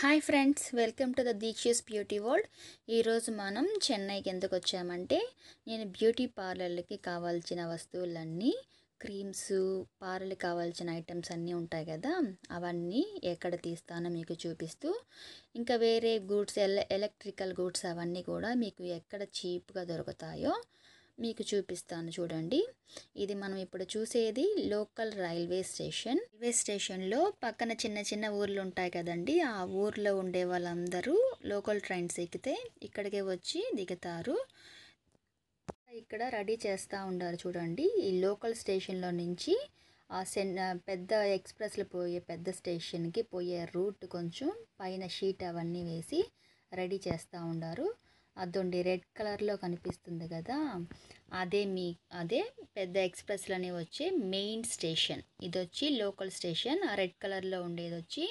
hi friends welcome to the Deeksha's beauty world ఈరోజు మనం చెన్నైకి ఎందుకు వచ్చామంటే నేను బ్యూటీ పార్లర్లకి కావాల్సిన వస్తువులన్నీ క్రీమ్స్ పార్లర్కి కావాల్సిన ఐటమ్స్ అన్నీ ఉంటాయి కదా అవన్నీ ఎక్కడ తీస్తానో మీకు చూపిస్తూ ఇంకా వేరే గూడ్స్ ఎలక్ట్రికల్ గూడ్స్ అవన్నీ కూడా మీకు ఎక్కడ చీప్గా దొరుకుతాయో మీకు చూపిస్తాను చూడండి ఇది మనం ఇప్పుడు చూసేది లోకల్ రైల్వే స్టేషన్ రైల్వే స్టేషన్లో పక్కన చిన్న చిన్న ఊర్లు ఉంటాయి కదండి ఆ ఊర్లో ఉండే వాళ్ళందరూ లోకల్ ట్రైన్స్ ఎక్కితే ఇక్కడికే వచ్చి దిగుతారు ఇక్కడ రెడీ చేస్తూ ఉంటారు చూడండి ఈ లోకల్ స్టేషన్లో నుంచి ఆ సెన్ పెద్ద ఎక్స్ప్రెస్లు పోయే పెద్ద స్టేషన్కి పోయే రూట్ కొంచెం పైన షీట్ అవన్నీ వేసి రెడీ చేస్తూ ఉండారు అదొండి రెడ్ కలర్లో కనిపిస్తుంది కదా అదే మీ అదే పెద్ద అనేవి వచ్చే మెయిన్ స్టేషన్ ఇది వచ్చి లోకల్ స్టేషన్ ఆ రెడ్ కలర్లో ఉండేది వచ్చి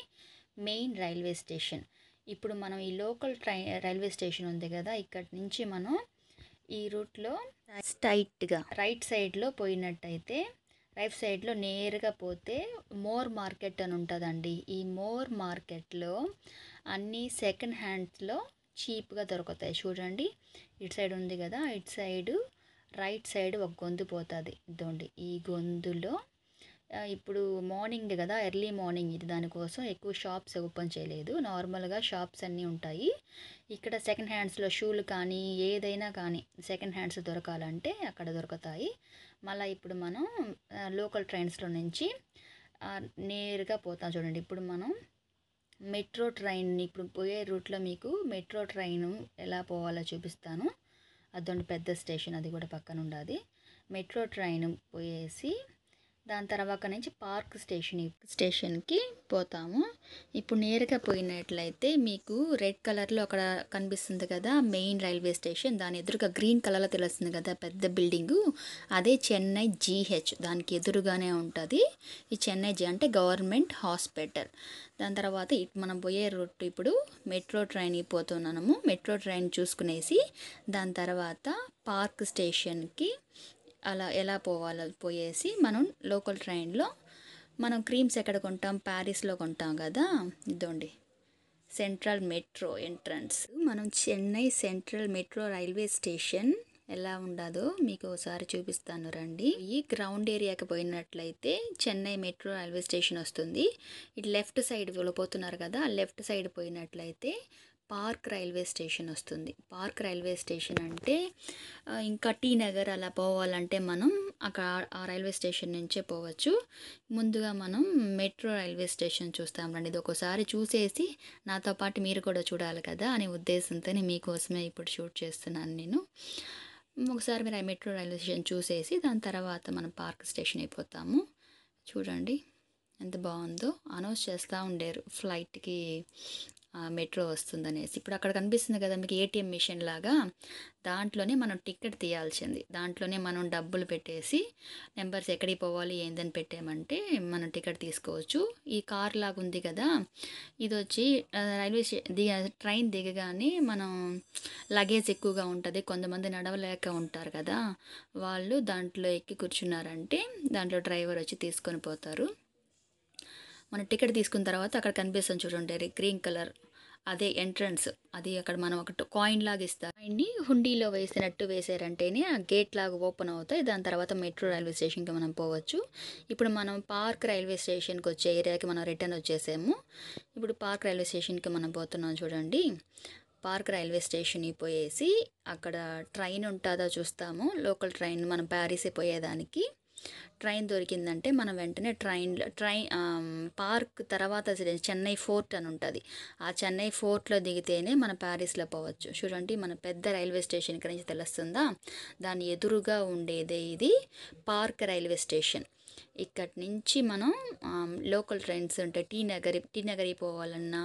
మెయిన్ రైల్వే స్టేషన్ ఇప్పుడు మనం ఈ లోకల్ ట్రై రైల్వే స్టేషన్ ఉంది కదా ఇక్కడి నుంచి మనం ఈ రూట్లో స్టైట్గా రైట్ సైడ్లో పోయినట్టయితే రైట్ సైడ్లో నేరుగా పోతే మోర్ మార్కెట్ అని ఉంటుందండి ఈ మోర్ మార్కెట్లో అన్ని సెకండ్ హ్యాండ్స్లో చీప్గా దొరుకుతాయి చూడండి ఇటు సైడ్ ఉంది కదా ఇటు సైడ్ రైట్ సైడ్ ఒక గొంతు పోతుంది ఇదండి ఈ గొంతులో ఇప్పుడు మార్నింగ్ కదా ఎర్లీ మార్నింగ్ ఇది దానికోసం ఎక్కువ షాప్స్ ఓపెన్ చేయలేదు నార్మల్గా షాప్స్ అన్నీ ఉంటాయి ఇక్కడ సెకండ్ హ్యాండ్స్లో షూలు కానీ ఏదైనా కానీ సెకండ్ హ్యాండ్స్ దొరకాలంటే అక్కడ దొరుకుతాయి మళ్ళీ ఇప్పుడు మనం లోకల్ ట్రైన్స్లో నుంచి నేరుగా పోతాం చూడండి ఇప్పుడు మనం మెట్రో ట్రైన్ ఇప్పుడు పోయే రూట్లో మీకు మెట్రో ట్రైన్ ఎలా పోవాలో చూపిస్తాను అదొంటి పెద్ద స్టేషన్ అది కూడా పక్కన ఉండాది మెట్రో ట్రైన్ పోయేసి దాని తర్వాత నుంచి పార్క్ స్టేషన్ స్టేషన్కి పోతాము ఇప్పుడు నేరుగా పోయినట్లయితే మీకు రెడ్ కలర్లో అక్కడ కనిపిస్తుంది కదా మెయిన్ రైల్వే స్టేషన్ దాని ఎదురుగా గ్రీన్ కలర్లో తెలుస్తుంది కదా పెద్ద బిల్డింగు అదే చెన్నై జీహెచ్ దానికి ఎదురుగానే ఉంటుంది ఈ చెన్నై జీ అంటే గవర్నమెంట్ హాస్పిటల్ దాని తర్వాత మనం పోయే రూట్ ఇప్పుడు మెట్రో ట్రైన్ పోతున్నాము మెట్రో ట్రైన్ చూసుకునేసి దాని తర్వాత పార్క్ స్టేషన్కి అలా ఎలా పోవాలో పోయేసి మనం లోకల్ ట్రైన్లో మనం క్రీమ్స్ ఎక్కడ కొంటాం ప్యారిస్లో కొంటాం కదా ఇదండి సెంట్రల్ మెట్రో ఎంట్రన్స్ మనం Chennai central metro railway station ఎలా ఉండదో మీకు ఒకసారి చూపిస్తాను రండి ఈ గ్రౌండ్ ఏరియాకి పోయినట్లయితే చెన్నై మెట్రో రైల్వే స్టేషన్ వస్తుంది ఇటు లెఫ్ట్ సైడ్ వెళ్ళిపోతున్నారు కదా లెఫ్ట్ సైడ్ పోయినట్లయితే పార్క్ రైల్వే స్టేషన్ వస్తుంది పార్క్ రైల్వే స్టేషన్ అంటే ఇంకా టీ నగర్ అలా పోవాలంటే మనం అక్కడ ఆ రైల్వే స్టేషన్ నుంచే పోవచ్చు ముందుగా మనం మెట్రో రైల్వే స్టేషన్ చూస్తాం రండి ఇది ఒకసారి చూసేసి నాతో పాటు మీరు కూడా చూడాలి కదా అనే ఉద్దేశంతో మీకోసమే ఇప్పుడు షూట్ చేస్తున్నాను నేను ఒకసారి మీరు మెట్రో రైల్వే స్టేషన్ చూసేసి దాని తర్వాత మనం పార్క్ స్టేషన్ అయిపోతాము చూడండి ఎంత బాగుందో అనౌన్స్ చేస్తూ ఉండేరు ఫ్లైట్కి మెట్రో వస్తుందనేసి ఇప్పుడు అక్కడ కనిపిస్తుంది కదా మీకు ఏటీఎం మిషన్ లాగా దాంట్లోనే మనం టికెట్ తీయాల్సింది దాంట్లోనే మనం డబ్బులు పెట్టేసి నెంబర్స్ ఎక్కడికి పోవాలి ఏందని పెట్టామంటే మనం టికెట్ తీసుకోవచ్చు ఈ కార్ లాగా ఉంది కదా ఇది వచ్చి రైల్వే దిగ ట్రైన్ దిగగానే మనం లగేజ్ ఎక్కువగా ఉంటుంది కొంతమంది నడవలేక ఉంటారు కదా వాళ్ళు దాంట్లో ఎక్కి కూర్చున్నారంటే దాంట్లో డ్రైవర్ వచ్చి తీసుకొని పోతారు మన టికెట్ తీసుకున్న తర్వాత అక్కడ కనిపిస్తుంది చూడండి గ్రీన్ కలర్ అదే ఎంట్రన్స్ అది అక్కడ మనం ఒక కాయిన్ లాగా ఇస్తారు కాయిన్ని హుండీలో వేసినట్టు వేసారంటేనే ఆ గేట్ లాగా ఓపెన్ అవుతాయి దాని తర్వాత మెట్రో రైల్వే స్టేషన్కి మనం పోవచ్చు ఇప్పుడు మనం పార్క్ రైల్వే స్టేషన్కి వచ్చే ఏరియాకి మనం రిటర్న్ వచ్చేసాము ఇప్పుడు పార్క్ రైల్వే స్టేషన్కి మనం పోతున్నాం చూడండి పార్క్ రైల్వే స్టేషన్కి పోయేసి అక్కడ ట్రైన్ ఉంటుందో చూస్తాము లోకల్ ట్రైన్ మనం ప్యారిస్ పోయేదానికి ట్రైన్ దొరికిందంటే మనం వెంటనే ట్రైన్ ట్రైన్ పార్క్ తర్వాత చెన్నై ఫోర్ట్ అని ఉంటుంది ఆ చెన్నై ఫోర్ట్లో దిగితేనే మన ప్యారిస్లో పోవచ్చు చూడండి మన పెద్ద రైల్వే స్టేషన్ ఇక్కడ నుంచి తెలుస్తుందా దాని ఎదురుగా ఉండేదే ఇది పార్క్ రైల్వే స్టేషన్ ఇక్కడి నుంచి మనం లోకల్ ట్రైన్స్ ఉంటాయి టీ నగరి టీ నగరి పోవాలన్నా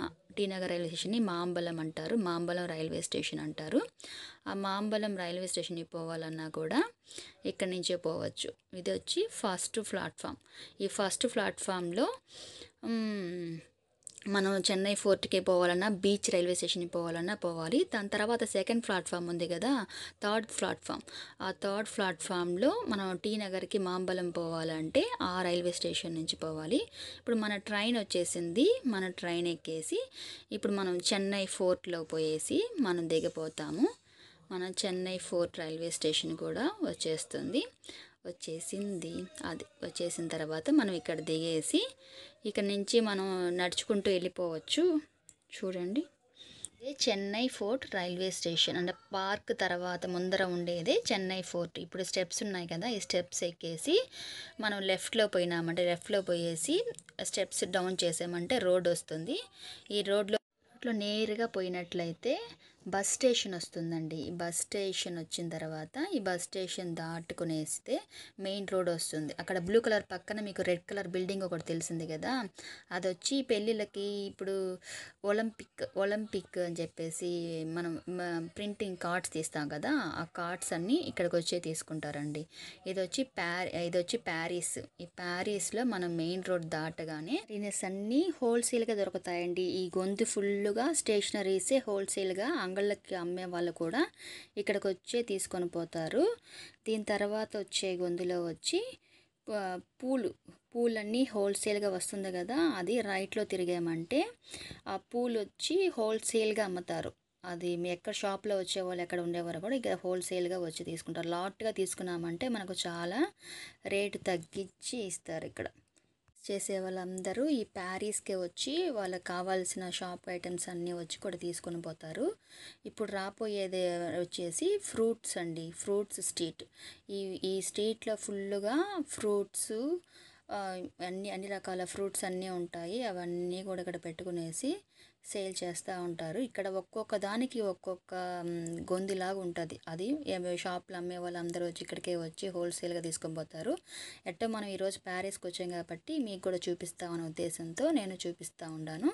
నగర్ రైల్వే స్టేషన్ని మాంబలం అంటారు మాంబలం రైల్వే స్టేషన్ అంటారు ఆ మాంబలం రైల్వే స్టేషన్కి పోవాలన్నా కూడా ఇక్కడి నుంచే పోవచ్చు ఇది వచ్చి ఫస్ట్ ప్లాట్ఫామ్ ఈ ఫస్ట్ ప్లాట్ఫామ్లో మనం చెన్నై ఫోర్ట్కి పోవాలన్నా బీచ్ రైల్వే స్టేషన్కి పోవాలన్నా పోవాలి దాని తర్వాత సెకండ్ ప్లాట్ఫామ్ ఉంది కదా థర్డ్ ప్లాట్ఫామ్ ఆ థర్డ్ ప్లాట్ఫామ్లో మనం టీ నగర్కి మాంబలం పోవాలంటే ఆ రైల్వే స్టేషన్ నుంచి పోవాలి ఇప్పుడు మన ట్రైన్ వచ్చేసింది మన ట్రైన్ ఎక్కేసి ఇప్పుడు మనం చెన్నై ఫోర్ట్లో పోయేసి మనం దిగిపోతాము మన చెన్నై ఫోర్ట్ రైల్వే స్టేషన్ కూడా వచ్చేస్తుంది వచ్చేసింది అది వచ్చేసిన తర్వాత మనం ఇక్కడ దిగేసి ఇక్కడ నుంచి మనం నడుచుకుంటూ వెళ్ళిపోవచ్చు చూడండి ఇదే చెన్నై ఫోర్ట్ రైల్వే స్టేషన్ అంటే పార్క్ తర్వాత ముందర ఉండేదే చెన్నై ఫోర్ట్ ఇప్పుడు స్టెప్స్ ఉన్నాయి కదా ఈ స్టెప్స్ ఎక్కేసి మనం లెఫ్ట్లో పోయినామంటే లెఫ్ట్లో పోయేసి స్టెప్స్ డౌన్ చేసామంటే రోడ్ వస్తుంది ఈ రోడ్లో రోడ్లో నేరుగా పోయినట్లయితే బస్ స్టేషన్ వస్తుందండి ఈ బస్ స్టేషన్ వచ్చిన తర్వాత ఈ బస్ స్టేషన్ దాటుకునేస్తే మెయిన్ రోడ్ వస్తుంది అక్కడ బ్లూ కలర్ పక్కన మీకు రెడ్ కలర్ బిల్డింగ్ ఒకటి తెలిసింది కదా అది వచ్చి పెళ్ళిళ్ళకి ఇప్పుడు ఒలింపిక్ ఒలింపిక్ అని చెప్పేసి మనం ప్రింటింగ్ కార్డ్స్ తీస్తాం కదా ఆ కార్డ్స్ అన్నీ ఇక్కడికి వచ్చే తీసుకుంటారండి ఇది వచ్చి ప్యార్ ఇది వచ్చి ప్యారిస్ ఈ ప్యారిస్లో మనం మెయిన్ రోడ్ దాటగానే దీనిస్ అన్నీ హోల్సేల్గా దొరుకుతాయండి ఈ గొంతు ఫుల్గా స్టేషనరీసే హోల్సేల్గా అంగ వాళ్ళకి అమ్మే వాళ్ళు కూడా ఇక్కడికి వచ్చే తీసుకొని పోతారు దీని తర్వాత వచ్చే గొంతులో వచ్చి పూలు పూలన్నీ హోల్సేల్గా వస్తుంది కదా అది రైట్లో తిరిగామంటే ఆ పూలు వచ్చి హోల్సేల్గా అమ్ముతారు అది మీ ఎక్కడ షాప్లో వచ్చేవాళ్ళు ఎక్కడ ఉండేవారు కూడా ఇక్కడ హోల్సేల్గా వచ్చి తీసుకుంటారు లాట్గా తీసుకున్నామంటే మనకు చాలా రేటు తగ్గించి ఇస్తారు ఇక్కడ చేసే వాళ్ళందరూ ఈ ప్యారీస్కే వచ్చి వాళ్ళకి కావాల్సిన షాప్ ఐటమ్స్ అన్నీ వచ్చి కూడా తీసుకొని పోతారు ఇప్పుడు రాబోయేది వచ్చేసి ఫ్రూట్స్ అండి ఫ్రూట్స్ స్ట్రీట్ ఈ ఈ స్ట్రీట్లో ఫుల్గా ఫ్రూట్స్ అన్ని అన్ని రకాల ఫ్రూట్స్ అన్నీ ఉంటాయి అవన్నీ కూడా ఇక్కడ పెట్టుకునేసి సేల్ చేస్తూ ఉంటారు ఇక్కడ ఒక్కొక్క దానికి ఒక్కొక్క గొందిలాగా ఉంటుంది అది షాప్లు అమ్మే అందరూ వచ్చి ఇక్కడికే వచ్చి హోల్సేల్గా తీసుకొని పోతారు ఎట్టో మనం ఈరోజు ప్యారిస్కి వచ్చాం కాబట్టి మీకు కూడా చూపిస్తామనే ఉద్దేశంతో నేను చూపిస్తూ ఉన్నాను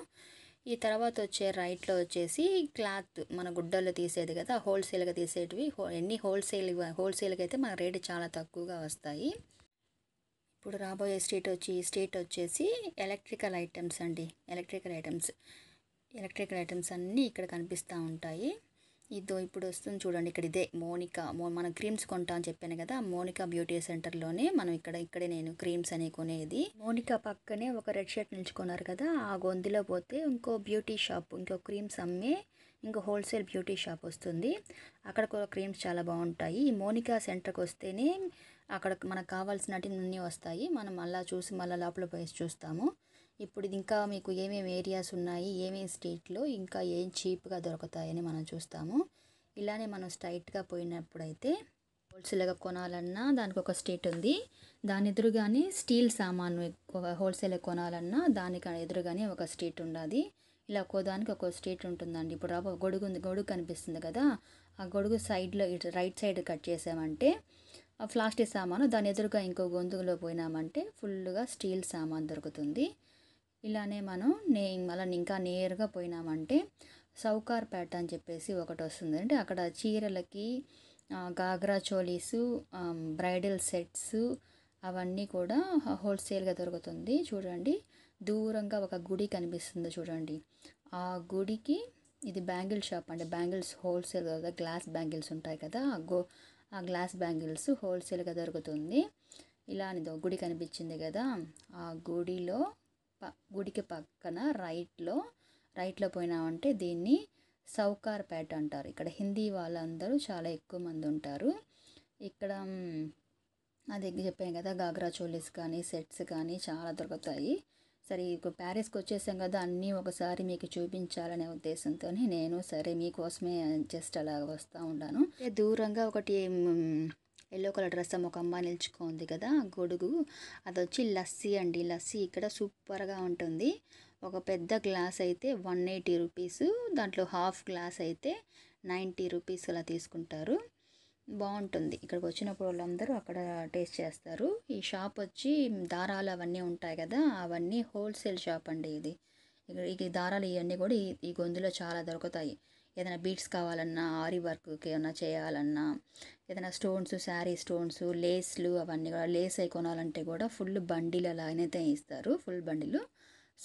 ఈ తర్వాత వచ్చే రైట్లో వచ్చేసి క్లాత్ మన గుడ్డల్లో తీసేది కదా హోల్సేల్గా తీసేటివి ఎన్ని హోల్సేల్ హోల్సేల్గా అయితే మన రేటు చాలా తక్కువగా వస్తాయి ఇప్పుడు రాబోయే స్ట్రీట్ వచ్చి ఈ స్ట్రీట్ వచ్చేసి ఎలక్ట్రికల్ ఐటమ్స్ అండి ఎలక్ట్రికల్ ఐటమ్స్ ఎలక్ట్రికల్ ఐటమ్స్ అన్నీ ఇక్కడ కనిపిస్తూ ఉంటాయి ఇదో ఇప్పుడు వస్తుంది చూడండి ఇక్కడ ఇదే మోనికా మన మనం క్రీమ్స్ కొంటా అని చెప్పాను కదా మోనికా బ్యూటీ సెంటర్లోనే మనం ఇక్కడ ఇక్కడే నేను క్రీమ్స్ అని కొనేది మోనికా పక్కనే ఒక రెడ్ షర్ట్ నిల్చుకున్నారు కదా ఆ గొంతులో పోతే ఇంకో బ్యూటీ షాప్ ఇంకో క్రీమ్స్ అమ్మే ఇంకో హోల్సేల్ బ్యూటీ షాప్ వస్తుంది అక్కడ కూడా క్రీమ్స్ చాలా బాగుంటాయి ఈ మోనికా సెంటర్కి వస్తేనే అక్కడ మనకు కావాల్సినటివన్నీ వస్తాయి మనం మళ్ళీ చూసి మళ్ళీ లోపల పోయి చూస్తాము ఇప్పుడు ఇంకా మీకు ఏమేమి ఏరియాస్ ఉన్నాయి ఏమేమి స్ట్రీట్లో ఇంకా ఏం చీప్గా దొరుకుతాయని మనం చూస్తాము ఇలానే మనం స్ట్రైట్గా పోయినప్పుడైతే హోల్సేల్గా కొనాలన్నా దానికి ఒక స్ట్రీట్ ఉంది దాని ఎదురుగానే స్టీల్ సామాను హోల్సేల్గా కొనాలన్నా దానికి ఎదురుగానే ఒక స్ట్రీట్ ఉండాలి ఇలా ఒక్కోదానికి ఒక్కో స్ట్రీట్ ఉంటుందండి ఇప్పుడు రాబో గొడుగు ఉంది గొడుగు కనిపిస్తుంది కదా ఆ గొడుగు సైడ్లో ఇటు రైట్ సైడ్ కట్ చేసామంటే ఆ ప్లాస్టిక్ సామాను దాని ఎదురుగా ఇంకో గొంతులో పోయినామంటే ఫుల్గా స్టీల్ సామాన్ దొరుకుతుంది ఇలానే మనం నే మళ్ళీ ఇంకా నేరుగా పోయినామంటే పేట అని చెప్పేసి ఒకటి వస్తుంది అంటే అక్కడ చీరలకి గాగ్రా చోలీసు బ్రైడల్ సెట్స్ అవన్నీ కూడా హోల్సేల్గా దొరుకుతుంది చూడండి దూరంగా ఒక గుడి కనిపిస్తుంది చూడండి ఆ గుడికి ఇది బ్యాంగిల్ షాప్ అంటే బ్యాంగిల్స్ హోల్సేల్ కదా గ్లాస్ బ్యాంగిల్స్ ఉంటాయి కదా ఆ గో ఆ గ్లాస్ బ్యాంగిల్స్ హోల్సేల్గా దొరుకుతుంది ఇలా గుడి కనిపించింది కదా ఆ గుడిలో గుడికి పక్కన రైట్లో రైట్లో పోయినామంటే దీన్ని సౌకార్పేట అంటారు ఇక్కడ హిందీ వాళ్ళందరూ చాలా ఎక్కువ మంది ఉంటారు ఇక్కడ అది చెప్పాను కదా గాగ్రా చోలీస్ కానీ సెట్స్ కానీ చాలా దొరుకుతాయి సరే ఇప్పుడు ప్యారిస్కి వచ్చేసాం కదా అన్నీ ఒకసారి మీకు చూపించాలనే ఉద్దేశంతో నేను సరే మీకోసమే జస్ట్ అలా వస్తూ ఉన్నాను దూరంగా ఒకటి ఎల్లో కలర్ డ్రెస్ ఒక అమ్మ నిల్చుకుంది కదా గొడుగు అది వచ్చి లస్సీ అండి లస్సీ ఇక్కడ సూపర్గా ఉంటుంది ఒక పెద్ద గ్లాస్ అయితే వన్ ఎయిటీ రూపీస్ దాంట్లో హాఫ్ గ్లాస్ అయితే నైంటీ రూపీస్ అలా తీసుకుంటారు బాగుంటుంది ఇక్కడికి వచ్చినప్పుడు వాళ్ళందరూ అక్కడ టేస్ట్ చేస్తారు ఈ షాప్ వచ్చి దారాలు అవన్నీ ఉంటాయి కదా అవన్నీ హోల్సేల్ షాప్ అండి ఇది ఇక్కడ ఈ దారాలు ఇవన్నీ కూడా ఈ గొంతులో చాలా దొరుకుతాయి ఏదైనా బీట్స్ కావాలన్నా ఆరి వర్క్కి ఏమైనా చేయాలన్నా ఏదైనా స్టోన్స్ శారీ స్టోన్స్ లేస్లు అవన్నీ కూడా లేస్ అయి కొనాలంటే కూడా ఫుల్ బండిలు అలాగనైతే ఇస్తారు ఫుల్ బండిలు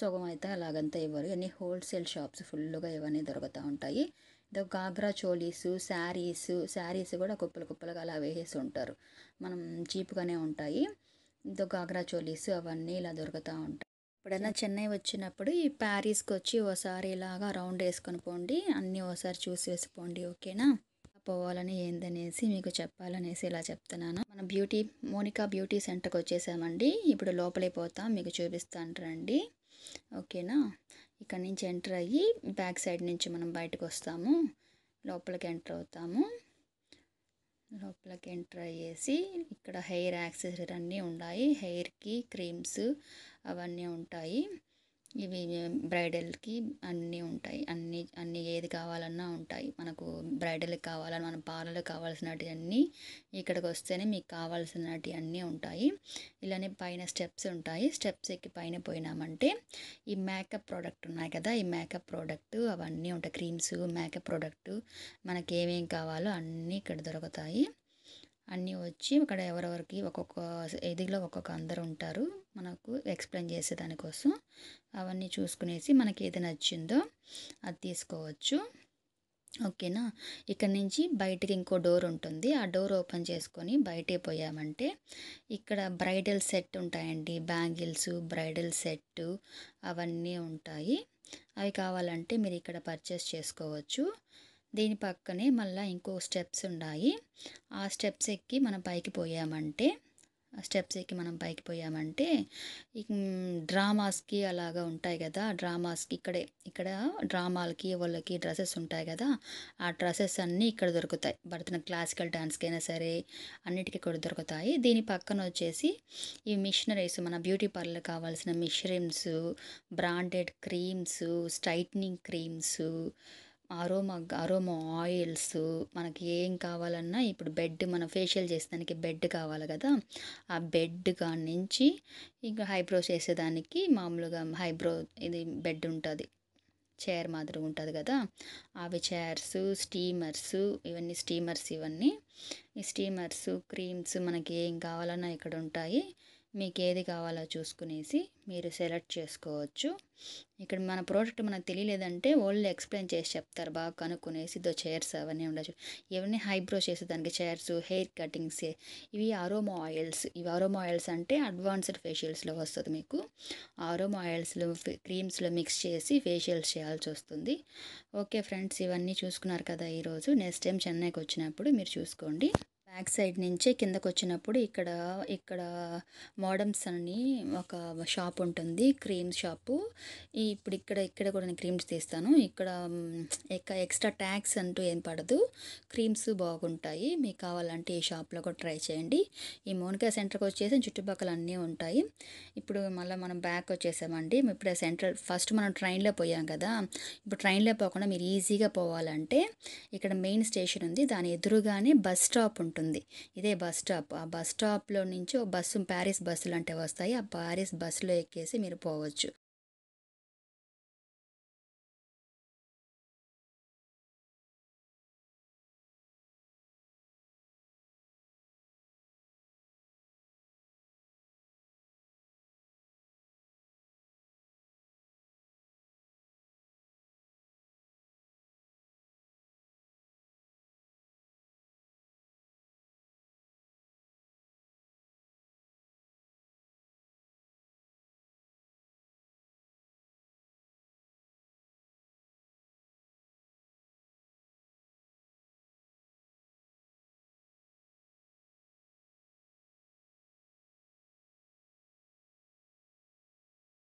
సుగం అయితే అలాగంతా ఇవ్వరు అన్ని హోల్సేల్ షాప్స్ ఫుల్గా ఇవన్నీ దొరుకుతూ ఉంటాయి ఇదో ఘాగ్రా చోలీసు శారీస్ శారీస్ కూడా కుప్పలు కుప్పలుగా అలా వేసేసి ఉంటారు మనం చీప్గానే ఉంటాయి ఇదో గాగ్రా చోలీసు అవన్నీ ఇలా దొరుకుతూ ఉంటాయి ఎప్పుడైనా చెన్నై వచ్చినప్పుడు ఈ ప్యారిస్కి వచ్చి ఓసారి ఇలాగా రౌండ్ వేసుకొని పోండి అన్నీ ఓసారి చూసి వేసిపోండి ఓకేనా పోవాలని ఏందనేసి మీకు చెప్పాలనేసి ఇలా చెప్తున్నాను మన బ్యూటీ మోనికా బ్యూటీ సెంటర్కి వచ్చేసామండి ఇప్పుడు పోతాం మీకు చూపిస్తాను రండి ఓకేనా ఇక్కడ నుంచి ఎంటర్ అయ్యి బ్యాక్ సైడ్ నుంచి మనం బయటకు వస్తాము లోపలికి ఎంటర్ అవుతాము లోపలికి ఎంటర్ అయ్యేసి ఇక్కడ హెయిర్ యాక్సెసరీ అన్నీ ఉన్నాయి హెయిర్కి క్రీమ్స్ అవన్నీ ఉంటాయి ఇవి బ్రైడల్కి అన్నీ ఉంటాయి అన్ని అన్ని ఏది కావాలన్నా ఉంటాయి మనకు బ్రైడల్కి కావాలన్నా మన పార్లర్కి కావాల్సినవి అన్నీ ఇక్కడికి వస్తేనే మీకు కావాల్సినవి అన్నీ ఉంటాయి ఇలానే పైన స్టెప్స్ ఉంటాయి స్టెప్స్ ఎక్కి పైన పోయినామంటే ఈ మేకప్ ప్రోడక్ట్ ఉన్నాయి కదా ఈ మేకప్ ప్రోడక్ట్ అవన్నీ ఉంటాయి క్రీమ్స్ మేకప్ ప్రోడక్ట్ మనకి ఏమేమి కావాలో అన్నీ ఇక్కడ దొరుకుతాయి అన్నీ వచ్చి ఇక్కడ ఎవరెవరికి ఒక్కొక్క ఎదిగిలో ఒక్కొక్క అందరు ఉంటారు మనకు ఎక్స్ప్లెయిన్ చేసే దానికోసం అవన్నీ చూసుకునేసి మనకి ఏది నచ్చిందో అది తీసుకోవచ్చు ఓకేనా ఇక్కడ నుంచి బయటకి ఇంకో డోర్ ఉంటుంది ఆ డోర్ ఓపెన్ చేసుకొని బయటే పోయామంటే ఇక్కడ బ్రైడల్ సెట్ ఉంటాయండి బ్యాంగిల్స్ బ్రైడల్ సెట్ అవన్నీ ఉంటాయి అవి కావాలంటే మీరు ఇక్కడ పర్చేస్ చేసుకోవచ్చు దీని పక్కనే మళ్ళీ ఇంకో స్టెప్స్ ఉన్నాయి ఆ స్టెప్స్ ఎక్కి మనం పైకి పోయామంటే ఆ స్టెప్స్ ఎక్కి మనం పైకి పోయామంటే డ్రామాస్కి అలాగా ఉంటాయి కదా డ్రామాస్కి ఇక్కడే ఇక్కడ డ్రామాలకి వాళ్ళకి డ్రెస్సెస్ ఉంటాయి కదా ఆ డ్రెస్సెస్ అన్నీ ఇక్కడ దొరుకుతాయి భరతన క్లాసికల్ అయినా సరే అన్నిటికీ కూడా దొరుకుతాయి దీని పక్కన వచ్చేసి ఈ మిషనరీస్ మన బ్యూటీ పార్లర్ కావాల్సిన మిషరీమ్స్ branded creams straightening creams aroma aroma oils మనకి ఏం కావాలన్నా ఇప్పుడు బెడ్ మనం ఫేషియల్ చేసేదానికి బెడ్ కావాలి కదా ఆ బెడ్ కాడి నుంచి ఇంకా హైబ్రోస్ చేసేదానికి మామూలుగా హైబ్రో ఇది బెడ్ ఉంటుంది చైర్ మాదిరి ఉంటుంది కదా అవి చైర్స్ స్టీమర్స్ ఇవన్నీ స్టీమర్స్ ఇవన్నీ ఈ స్టీమర్స్ క్రీమ్స్ మనకి ఏం కావాలన్నా ఇక్కడ ఉంటాయి మీకు ఏది కావాలో చూసుకునేసి మీరు సెలెక్ట్ చేసుకోవచ్చు ఇక్కడ మన ప్రోడక్ట్ మనకు తెలియలేదంటే ఓన్లీ ఎక్స్ప్లెయిన్ చేసి చెప్తారు బాగా కనుక్కునేసి ఇదో చైర్స్ అవన్నీ ఉండొచ్చు ఇవన్నీ హైబ్రో చేసేదానికి చైర్స్ హెయిర్ కటింగ్స్ ఇవి ఆరోమా ఆయిల్స్ ఇవి ఆరోమా ఆయిల్స్ అంటే అడ్వాన్స్డ్ ఫేషియల్స్లో వస్తుంది మీకు ఆరోమా ఆయిల్స్లో క్రీమ్స్లో మిక్స్ చేసి ఫేషియల్స్ చేయాల్సి వస్తుంది ఓకే ఫ్రెండ్స్ ఇవన్నీ చూసుకున్నారు కదా ఈరోజు నెక్స్ట్ టైం చెన్నైకి వచ్చినప్పుడు మీరు చూసుకోండి బ్యాక్ సైడ్ నుంచి కిందకు వచ్చినప్పుడు ఇక్కడ ఇక్కడ మోడమ్స్ అని ఒక షాప్ ఉంటుంది క్రీమ్ షాపు ఇప్పుడు ఇక్కడ ఇక్కడ కూడా నేను క్రీమ్స్ తీస్తాను ఇక్కడ ఎక్స్ట్రా ట్యాక్స్ అంటూ ఏం పడదు క్రీమ్స్ బాగుంటాయి మీకు కావాలంటే ఈ షాప్లో కూడా ట్రై చేయండి ఈ మోనికా సెంటర్కి వచ్చేసి చుట్టుపక్కల అన్నీ ఉంటాయి ఇప్పుడు మళ్ళీ మనం బ్యాక్ వచ్చేసామండి ఇప్పుడు సెంటర్ ఫస్ట్ మనం ట్రైన్లో పోయాం కదా ఇప్పుడు ట్రైన్లో పోకుండా మీరు ఈజీగా పోవాలంటే ఇక్కడ మెయిన్ స్టేషన్ ఉంది దాని ఎదురుగానే బస్ స్టాప్ ఉంటుంది ఉంటుంది ఇదే బస్ స్టాప్ ఆ బస్ స్టాప్లో నుంచి ఓ బస్సు ప్యారిస్ బస్సులు అంటే వస్తాయి ఆ ప్యారిస్ బస్సులో ఎక్కేసి మీరు పోవచ్చు